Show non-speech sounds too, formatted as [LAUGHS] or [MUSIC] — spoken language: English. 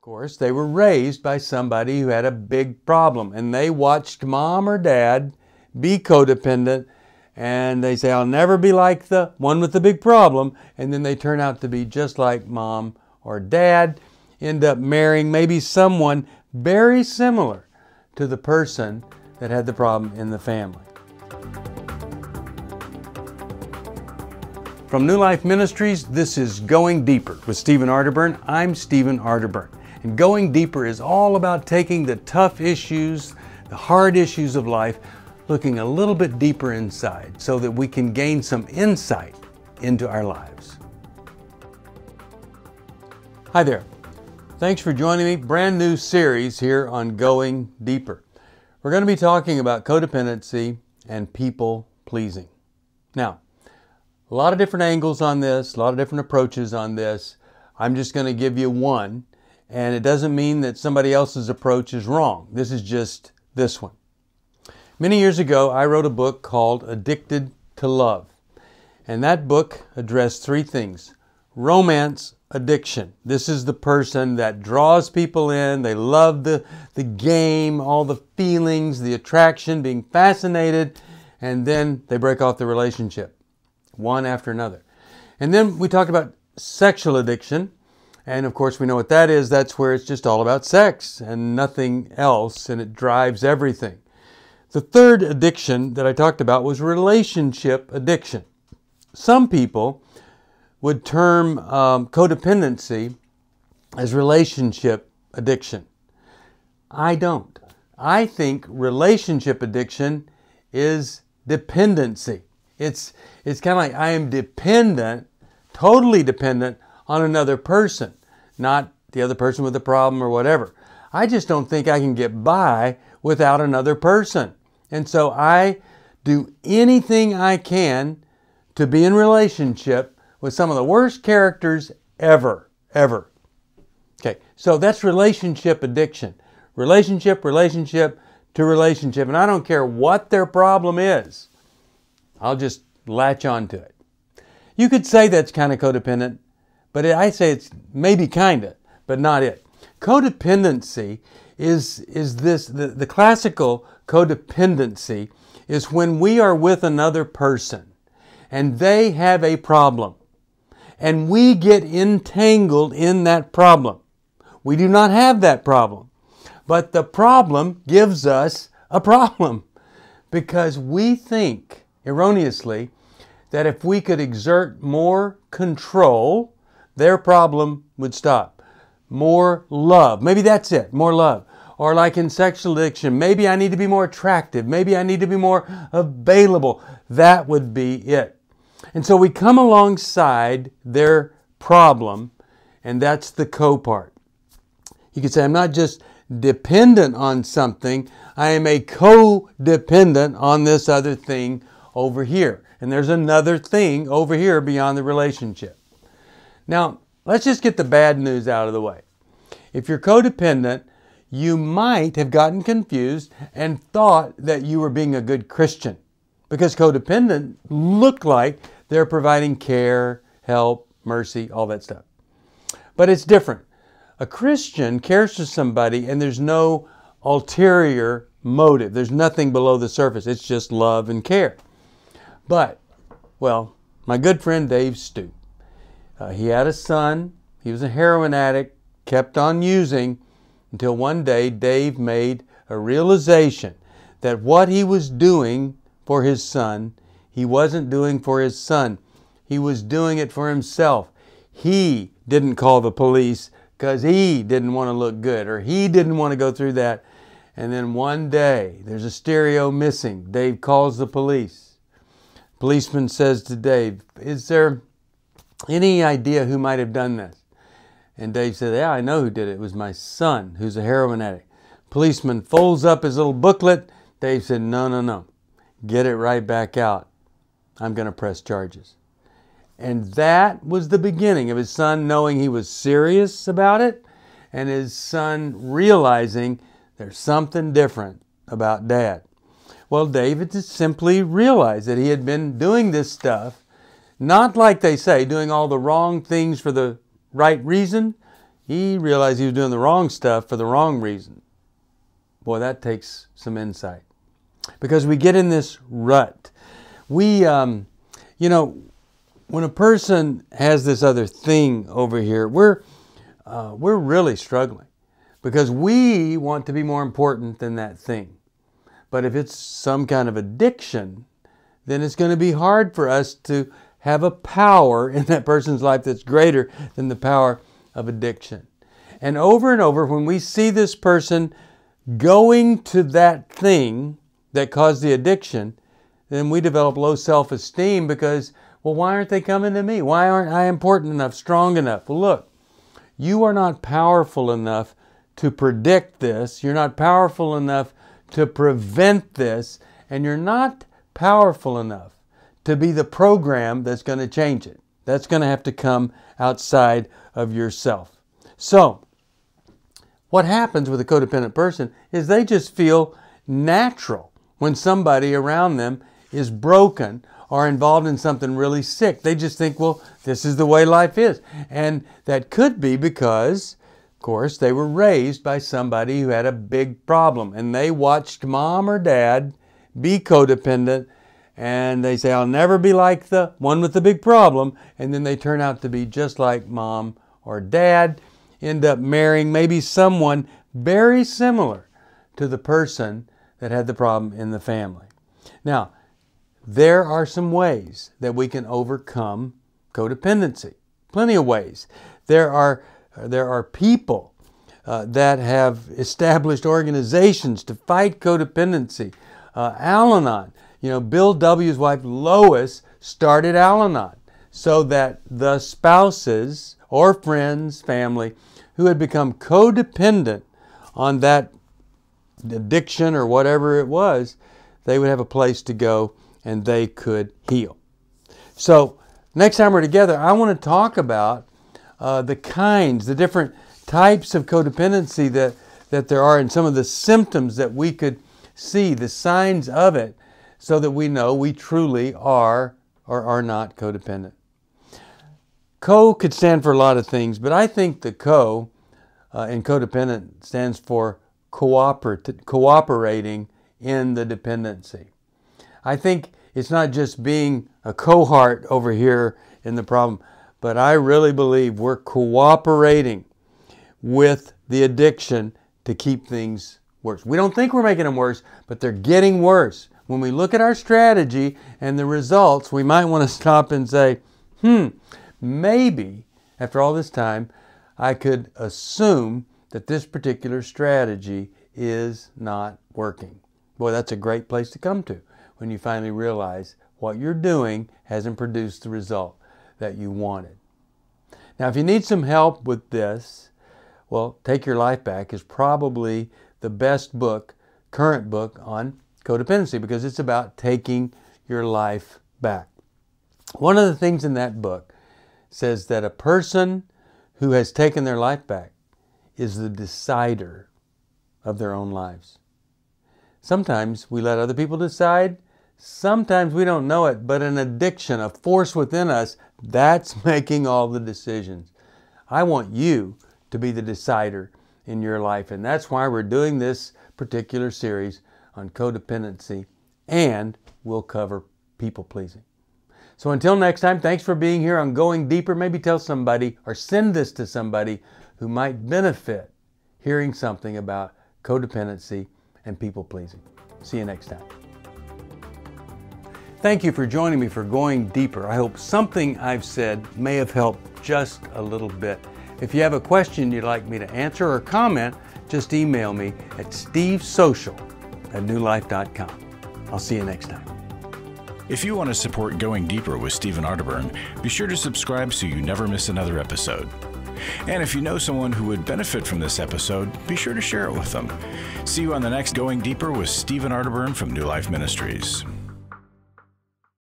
Of course, they were raised by somebody who had a big problem, and they watched mom or dad be codependent, and they say, I'll never be like the one with the big problem, and then they turn out to be just like mom or dad, end up marrying maybe someone very similar to the person that had the problem in the family. From New Life Ministries, this is Going Deeper with Stephen Arterburn. I'm Stephen Arterburn. And going deeper is all about taking the tough issues, the hard issues of life, looking a little bit deeper inside so that we can gain some insight into our lives. Hi there. Thanks for joining me. Brand new series here on Going Deeper. We're going to be talking about codependency and people pleasing. Now, a lot of different angles on this, a lot of different approaches on this. I'm just going to give you one and it doesn't mean that somebody else's approach is wrong. This is just this one. Many years ago, I wrote a book called Addicted to Love. And that book addressed three things romance, addiction. This is the person that draws people in. They love the, the game, all the feelings, the attraction, being fascinated, and then they break off the relationship, one after another. And then we talked about sexual addiction, and of course, we know what that is. That's where it's just all about sex and nothing else, and it drives everything. The third addiction that I talked about was relationship addiction. Some people would term um, codependency as relationship addiction. I don't. I think relationship addiction is dependency. It's, it's kind of like I am dependent, totally dependent on another person not the other person with the problem or whatever. I just don't think I can get by without another person. And so I do anything I can to be in relationship with some of the worst characters ever, ever. Okay, so that's relationship addiction. Relationship, relationship to relationship. And I don't care what their problem is, I'll just latch on to it. You could say that's kind of codependent, but I say it's maybe kind of, but not it. Codependency is, is this the, the classical codependency is when we are with another person and they have a problem and we get entangled in that problem. We do not have that problem, but the problem gives us a problem because we think erroneously that if we could exert more control their problem would stop. More love. Maybe that's it. More love. Or like in sexual addiction, maybe I need to be more attractive. Maybe I need to be more available. That would be it. And so we come alongside their problem, and that's the co part. You could say, I'm not just dependent on something, I am a co-dependent on this other thing over here. And there's another thing over here beyond the relationship. Now, let's just get the bad news out of the way. If you're codependent, you might have gotten confused and thought that you were being a good Christian because codependent look like they're providing care, help, mercy, all that stuff. But it's different. A Christian cares for somebody and there's no ulterior motive. There's nothing below the surface. It's just love and care. But, well, my good friend Dave Stu uh, he had a son. He was a heroin addict, kept on using until one day Dave made a realization that what he was doing for his son, he wasn't doing for his son. He was doing it for himself. He didn't call the police because he didn't want to look good or he didn't want to go through that. And then one day, there's a stereo missing. Dave calls the police. Policeman says to Dave, Is there any idea who might have done this? And Dave said, Yeah, I know who did it. It was my son, who's a heroin addict. Policeman folds up his little booklet. Dave said, No, no, no. Get it right back out. I'm going to press charges. And that was the beginning of his son knowing he was serious about it and his son realizing there's something different about dad. Well, David just simply realized that he had been doing this stuff not like they say, doing all the wrong things for the right reason. He realized he was doing the wrong stuff for the wrong reason. Boy, that takes some insight because we get in this rut. We, um, you know, when a person has this other thing over here, we're, uh, we're really struggling because we want to be more important than that thing. But if it's some kind of addiction, then it's going to be hard for us to have a power in that person's life that's greater than the power of addiction. And over and over, when we see this person going to that thing that caused the addiction, then we develop low self esteem because, well, why aren't they coming to me? Why aren't I important enough, strong enough? Well, look, you are not powerful enough to predict this. You're not powerful enough to prevent this. And you're not powerful enough to be the program that's going to change it. That's going to have to come outside of yourself. So, what happens with a codependent person is they just feel natural when somebody around them is broken or involved in something really sick. They just think, well, this is the way life is. And that could be because, of course, they were raised by somebody who had a big problem and they watched mom or dad be codependent and they say, I'll never be like the one with the big problem. And then they turn out to be just like mom or dad, end up marrying maybe someone very similar to the person that had the problem in the family. Now, there are some ways that we can overcome codependency. Plenty of ways. There are, there are people uh, that have established organizations to fight codependency. Uh, Al Anon you know, Bill W.'s wife Lois started Al Anon so that the spouses or friends, family who had become codependent on that addiction or whatever it was, they would have a place to go and they could heal. So, next time we're together, I want to talk about uh, the kinds, the different types of codependency that, that there are, and some of the symptoms that we could see, the signs of it, so that we know we truly are or are not codependent. Co could stand for a lot of things, but I think the co uh, in codependent stands for cooperat- cooperating in the dependency. I think it's not just being a cohort over here in the problem, but I really believe we're cooperating with the addiction to keep things worse. We don't think we're making them worse, but they're getting worse when we look at our strategy and the results, we might want to stop and say, hmm, maybe after all this time, I could assume that this particular strategy is not working. Boy, that's a great place to come to when you finally realize what you're doing hasn't produced the result that you wanted. Now, if you need some help with this, well, Take Your Life Back is probably the best book, current book on codependency because it's about taking your life back. One of the things in that book says that a person who has taken their life back is the decider of their own lives. Sometimes we let other people decide. Sometimes we don't know it, but an addiction, a force within us, that's [LAUGHS] making all the decisions. I want you to be the decider in your life, and that's why we're doing this particular series on codependency and we'll cover people pleasing. So until next time, thanks for being here on Going Deeper. Maybe tell somebody or send this to somebody who might benefit hearing something about codependency and people pleasing. See you next time. Thank you for joining me for Going Deeper. I hope something I've said may have helped just a little bit. If you have a question you'd like me to answer or comment, just email me at stevesocial at newlife.com. I'll see you next time. If you want to support Going Deeper with Stephen Arterburn, be sure to subscribe so you never miss another episode. And if you know someone who would benefit from this episode, be sure to share it with them. See you on the next Going Deeper with Stephen Arterburn from New Life Ministries.